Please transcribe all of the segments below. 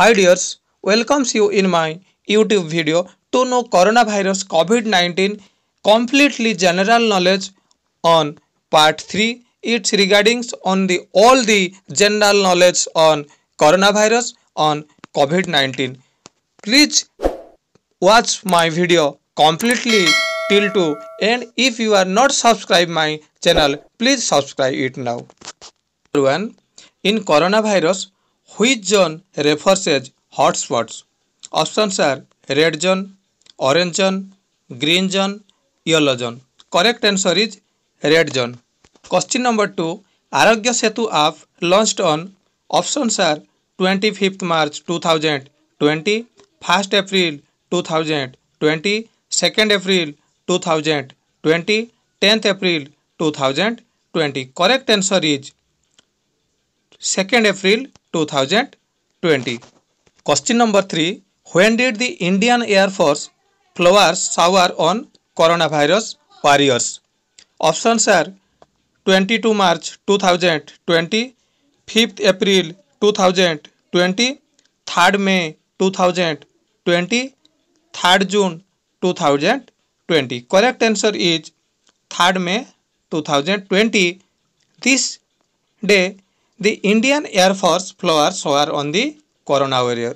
Hi dears, welcomes you in my YouTube video to know coronavirus COVID-19 completely general knowledge on part 3 its regardings on the all the general knowledge on coronavirus on COVID-19. Please watch my video completely till to end if you are not subscribed my channel please subscribe it now in coronavirus which zone refers as hotspots? Options are red zone, orange zone, green zone, yellow zone. Correct answer is red zone. Question number 2. Arogya Setu app launched on options are 25th March 2020, 1st April 2020, 2nd April 2020, 10th April 2020. Correct answer is second April to thousand twenty question number three when did the Indian air force flowers Sawar on corona virus वारीयर्स option सार twenty two March two thousand twenty fifth April to thousand twenty third may to thousand twenty third June to thousand twenty correct answer is third may to thousand twenty this day The Indian Air Force flowers were on the corona warrior.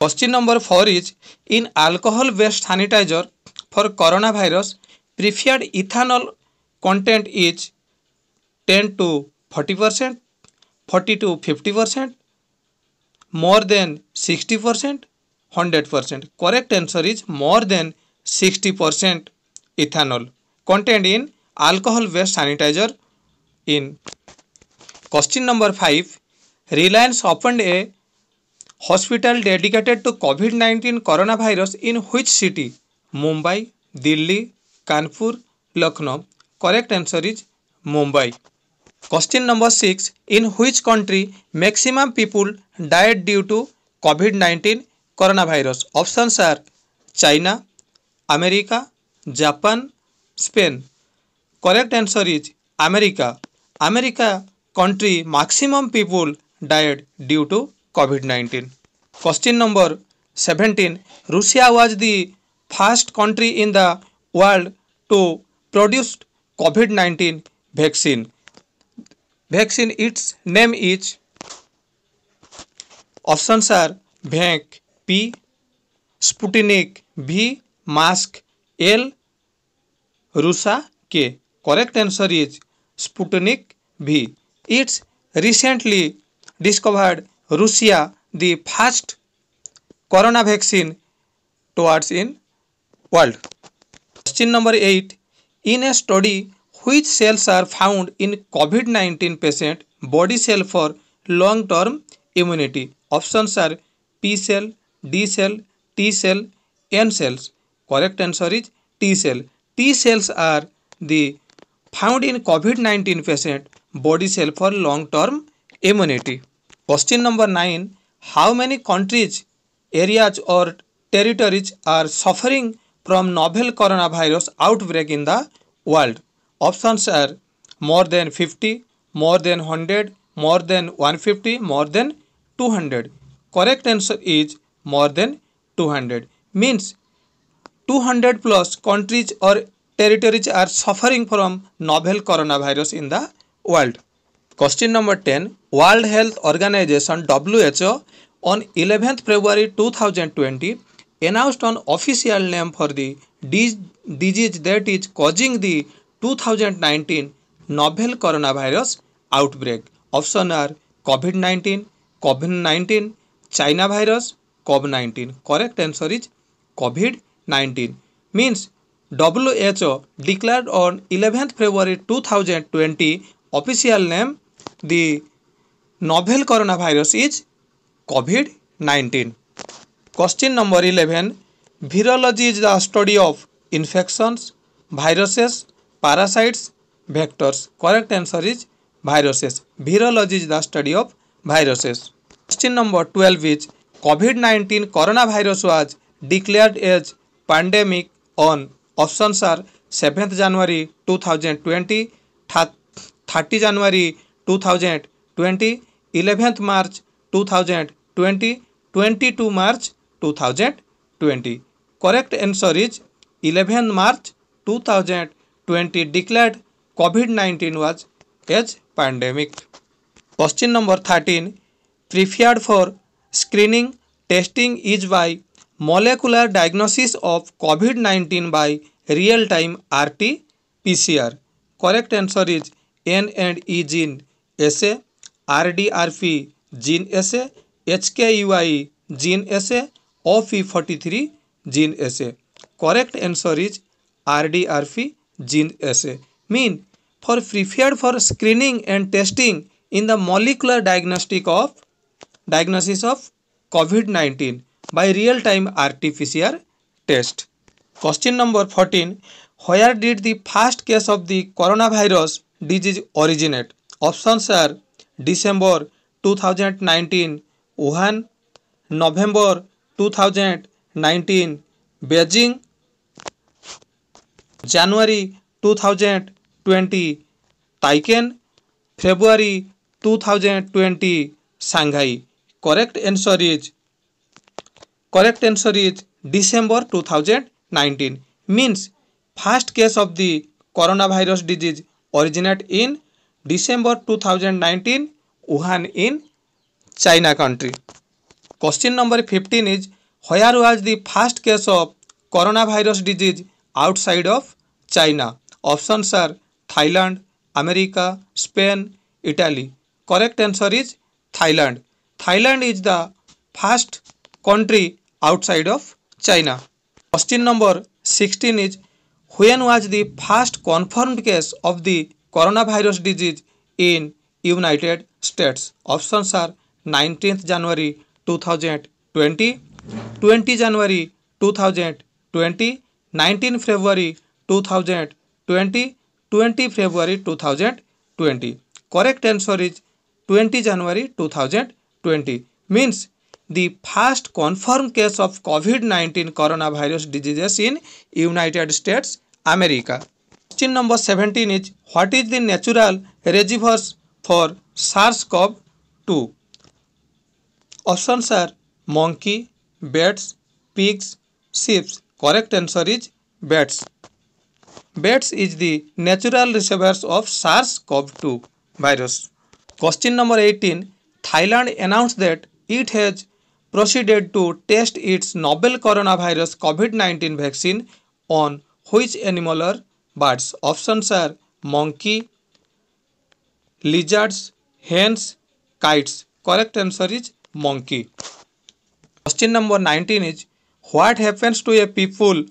Question number 4 is in alcohol based sanitizer for coronavirus preferred ethanol content is 10 to 40%, 40 to 50%, more than 60%, 100%. Correct answer is more than 60% ethanol contained in alcohol based sanitizer in Question number 5. Reliance opened a hospital dedicated to COVID-19 coronavirus in which city? Mumbai, Delhi, Kanpur, Lucknow. Correct answer is Mumbai. Question number 6. In which country maximum people died due to COVID-19 coronavirus? Options are China, America, Japan, Spain. Correct answer is America. America country maximum people died due to COVID-19. Question number 17. Russia was the first country in the world to produce COVID-19 vaccine. Vaccine its name is options are VAC P, Sputnik V, Mask L, Rusa K. Correct answer is Sputnik V. Its recently discovered Russia the first corona vaccine towards in world. Question number 8. In a study which cells are found in COVID-19 patient body cell for long term immunity. Options are P cell, D cell, T cell, N cells. Correct answer is T cell. T cells are the found in COVID-19 patient body cell for long term immunity. Question number 9 How many countries, areas, or territories are suffering from novel coronavirus outbreak in the world? Options are more than 50, more than 100, more than 150, more than 200. Correct answer is more than 200. Means 200 plus countries or territories are suffering from novel coronavirus in the world. Question number 10 World Health Organization WHO on 11th February 2020 announced an official name for the disease that is causing the 2019 novel coronavirus outbreak. Options are COVID 19, COVID 19, China virus, COVID 19. Correct answer is COVID 19. Means WHO declared on 11th February 2020 official name the novel coronavirus is COVID-19. Question number 11. Virology is the study of infections, viruses, parasites, vectors. Correct answer is viruses. Virology is the study of viruses. Question number 12 is COVID-19 coronavirus was declared as pandemic on options are 7th January 2020, thirty January two thousand twenty eleventh March two thousand twenty twenty two March two thousand twenty correct answer is eleventh March two thousand twenty declared COVID nineteen was as pandemic question number thirteen preferred for screening testing is by molecular diagnosis of COVID nineteen by real time RT PCR correct answer is N and E gene assay R D R P gene assay H K you I gene assay of E forty three gene assay correct answer is R D R P gene assay mean for prefer for screening and testing in the molecular diagnostic of diagnosis of COVID nineteen by real time RT PCR test question number fourteen where did the first case of the corona virus disease originate? Options are December 2019 Wuhan, November 2019 Beijing, January 2020 Taiken, February 2020 Shanghai. Correct answer is correct answer is December 2019 means first case of the coronavirus disease originate in December 2019 Wuhan in China country. Question number 15 is where was the first case of coronavirus disease outside of China? Options are Thailand, America, Spain, Italy. Correct answer is Thailand. Thailand is the first country outside of China. Question number 16 is when was the first confirmed case of the coronavirus disease in United States? Options are 19th January 2020, 20 January 2020, 19 February 2020, 20 February 2020. Correct answer is 20 January 2020. Means the first confirmed case of COVID-19 coronavirus diseases in United States America. Question number 17 is What is the natural reservoirs for SARS-CoV-2? Options are monkey, bats, pigs, sheep. Correct answer is bats. Bats is the natural reservoir of SARS-CoV-2 virus. Question number 18. Thailand announced that it has proceeded to test its novel coronavirus COVID-19 vaccine on whose animal are birds options are monkey lizards hens kites correct answer is monkey question number nineteen is what happens to a people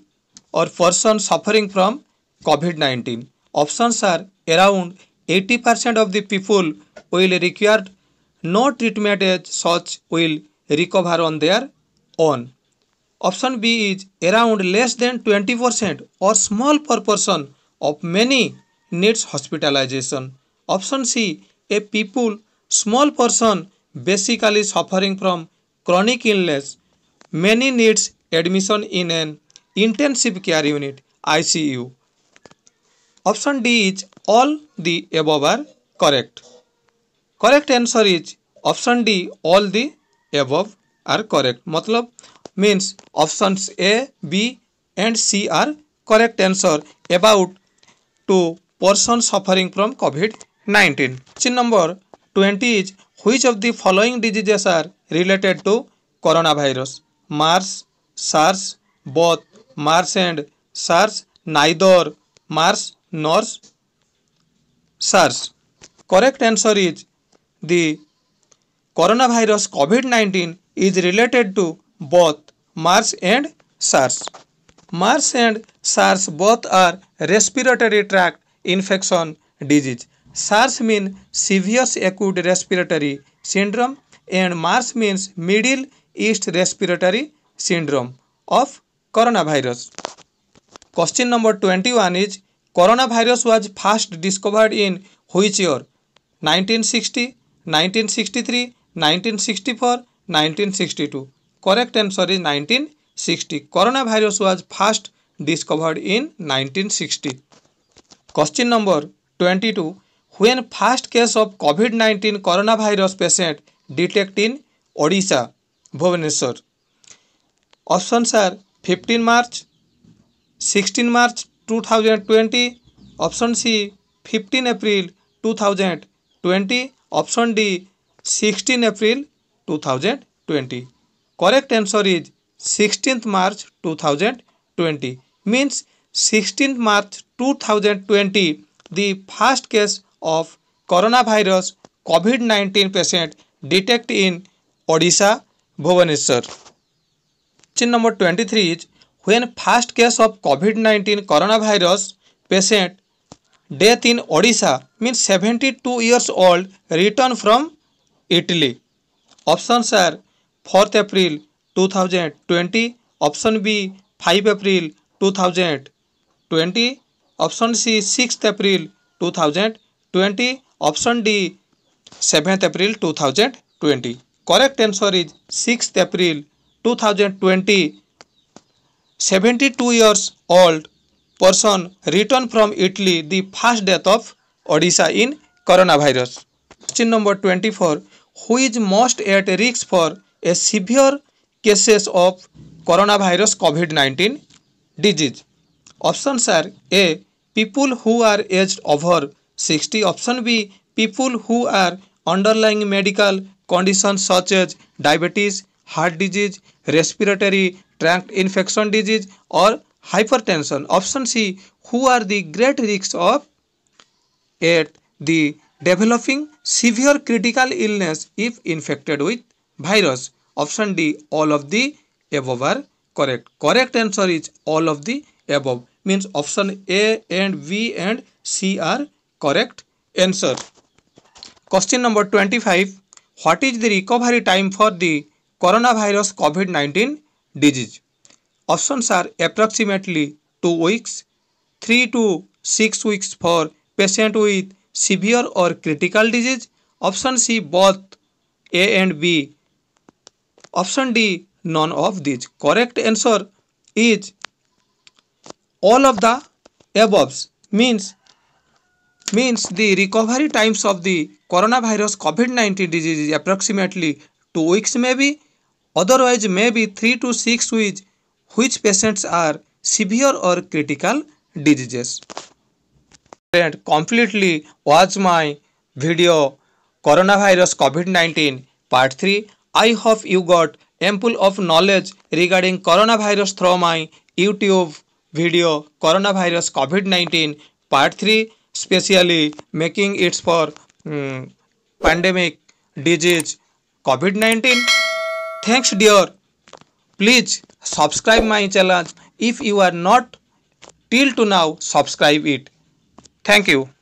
or person suffering from COVID nineteen options are around eighty percent of the people will required no treatment as such will recover on their own Option B is around less than 20% or small proportion of many needs hospitalization. Option C, a people, small person basically suffering from chronic illness, many needs admission in an intensive care unit, ICU. Option D is all the above are correct. Correct answer is option D, all the above are correct. मतलब means options A, B and C are correct answer about to person suffering from COVID-19. Question number 20 is which of the following diseases are related to coronavirus? Mars, SARS, both Mars and SARS, neither Mars nor SARS. Correct answer is the coronavirus COVID-19 is related to both MERS and SARS. MERS and SARS both are respiratory tract infection disease. SARS means severe acute respiratory syndrome and MERS means Middle East respiratory syndrome of coronavirus. Question number 21 is coronavirus was first discovered in which year? 1960, 1963, 1964, 1962. correct answer is 1960 coronavirus was first discovered in 1960 question number 22 when first case of covid-19 coronavirus patient detected in odisha bhubaneswar options are 15 march 16 march 2020 option c 15 april 2020 option d 16 april 2020 correct answer is 16th March 2020 means 16th March 2020 the first case of coronavirus COVID-19 patient detected in Odisha Bhubaneswar. Question number 23 is when first case of COVID-19 coronavirus patient death in Odisha means 72 years old returned from Italy. Options are fourth two thousand twenty option B five two thousand twenty option C six two thousand twenty option D seventh thousand twenty correct answer is six two thousand twenty seventy two years old person return from Italy the first death of Odisha in corona virus question number twenty four who is most at रिक्स for severe cases of coronavirus COVID-19 disease. Options are A. People who are aged over 60. Option B. People who are underlying medical conditions such as diabetes, heart disease, respiratory tract infection disease or hypertension. Option C. Who are the great risks of at the developing severe critical illness if infected with virus option D all of the above are correct correct answer is all of the above means option A and B and C are correct answer question number twenty five what is the recovery time for the corona virus COVID nineteen disease option are approximately two weeks three to six weeks for patient with severe or critical disease option C both A and B option D non of these correct answer is all of the aboves means means the recovery times of the corona virus COVID nineteen disease is approximately two weeks may be otherwise may be three to six weeks who patients are severe or critical diseases and completely was my video corona virus COVID nineteen part three I hope you got ample of knowledge regarding coronavirus through my YouTube video coronavirus COVID-19 part 3 specially making it for um, pandemic disease COVID-19. Thanks dear. Please subscribe my channel if you are not till to now subscribe it. Thank you.